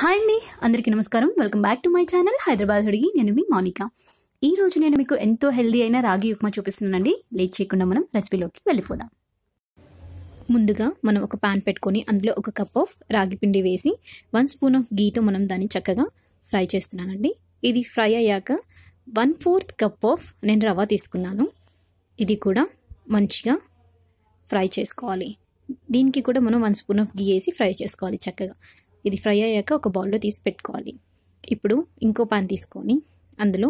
hi అండి అందరికీ నమస్కారం welcome back to my channel Hyderabad అడిగి నేను మీ మౌనిక ఈ రోజు నేను మీకు ఎంతో హెల్దీ అయిన రాగి ఉప్మా చూపిస్తున్నానండి లేట్ చేయకుండా మనం రెసిపీలోకి వెళ్ళిపోదాం ముందుగా మనం ఒక పాన్ పెట్టుకొని అందులో ఒక కప్ ఆఫ్ రాగి పిండి వేసి వన్ స్పూన్ ఆఫ్ గీతో మనం దాన్ని చక్కగా ఫ్రై చేస్తున్నానండి ఇది ఫ్రై అయ్యాక వన్ ఫోర్త్ కప్ ఆఫ్ నేను రవ్వ తీసుకున్నాను ఇది కూడా మంచిగా ఫ్రై చేసుకోవాలి దీనికి కూడా మనం వన్ స్పూన్ ఆఫ్ గీ వేసి ఫ్రై చేసుకోవాలి చక్కగా ఇది ఫ్రై అయ్యాక ఒక బౌల్లో తీసి పెట్టుకోవాలి ఇప్పుడు ఇంకో పాన్ తీసుకొని అందులో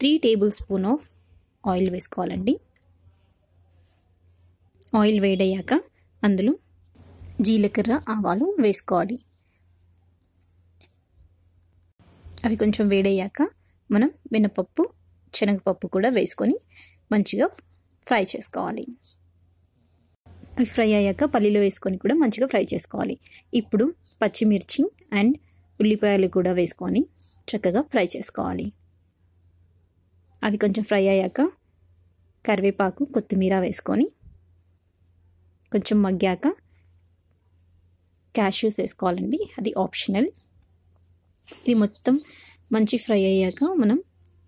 three tablespoon of oil వేసుకోవాలండి ఆయిల్ వేడయ్యాక అందులో జీలకర్ర ఆవాలు వేసుకోవాలి అవి కొంచెం వేడయ్యాక మనం మినపప్పు శనగపప్పు కూడా వేసుకొని మంచిగా ఫ్రై చేసుకోవాలి ఫ్రై అయ్యాక పల్లీలో వేసుకొని కూడా మంచిగా ఫ్రై చేసుకోవాలి ఇప్పుడు పచ్చిమిర్చి అండ్ ఉల్లిపాయలు కూడా వేసుకొని చక్కగా ఫ్రై చేసుకోవాలి అవి కొంచెం ఫ్రై అయ్యాక కరివేపాకు కొత్తిమీర వేసుకొని కొంచెం మగ్గాక క్యాష్యూస్ వేసుకోవాలండి అది ఆప్షనల్ ఇది మొత్తం మంచి ఫ్రై అయ్యాక మనం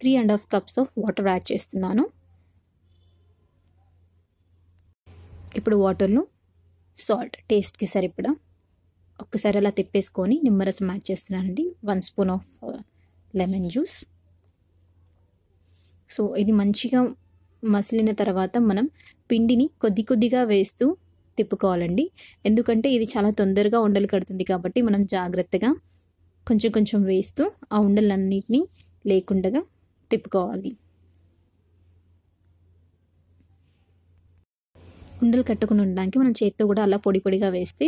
three and half cups of water add చేస్తున్నాను ఇప్పుడు వాటర్లో సాల్ట్ టేస్ట్కి సరిపడా ఒక్కసారి అలా తిప్పేసుకొని నిమ్మరసం యాడ్ చేస్తున్నానండి one spoon of lemon juice so ఇది మంచిగా మసిలిన తర్వాత మనం పిండిని కొద్ది కొద్దిగా వేస్తూ తిప్పుకోవాలండి ఎందుకంటే ఇది చాలా తొందరగా ఉండలు కడుతుంది కాబట్టి మనం జాగ్రత్తగా కొంచెం కొంచెం వేస్తూ ఆ ఉండలన్నింటినీ లేకుండగా తిప్పుకోవాలి ఉండలు కట్టకుండా ఉండడానికి మనం చేత్తో కూడా అలా పొడి పొడిగా వేస్తే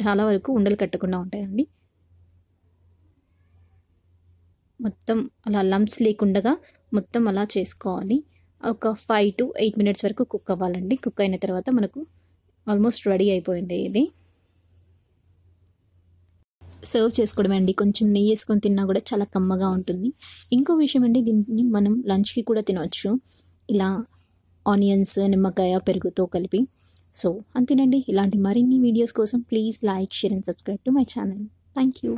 చాలా వరకు ఉండలు కట్టకుండా ఉంటాయండి మొత్తం అలా లంప్స్ లేకుండా మొత్తం అలా చేసుకోవాలి ఒక ఫైవ్ టు ఎయిట్ మినిట్స్ వరకు కుక్ అవ్వాలండి కుక్ అయిన తర్వాత మనకు ఆల్మోస్ట్ రెడీ అయిపోయింది ఇది సర్వ్ చేసుకోవడమే అండి కొంచెం నెయ్యి వేసుకొని తిన్నా కూడా చాలా కమ్మగా ఉంటుంది ఇంకో విషయం అండి దీన్ని మనం లంచ్కి కూడా తినవచ్చు ఇలా ఆనియన్స్ నిమ్మకాయ పెరుగుతో కలిపి సో అంతేనండి ఇలాంటి మరిన్ని వీడియోస్ కోసం please like share and subscribe to my channel thank you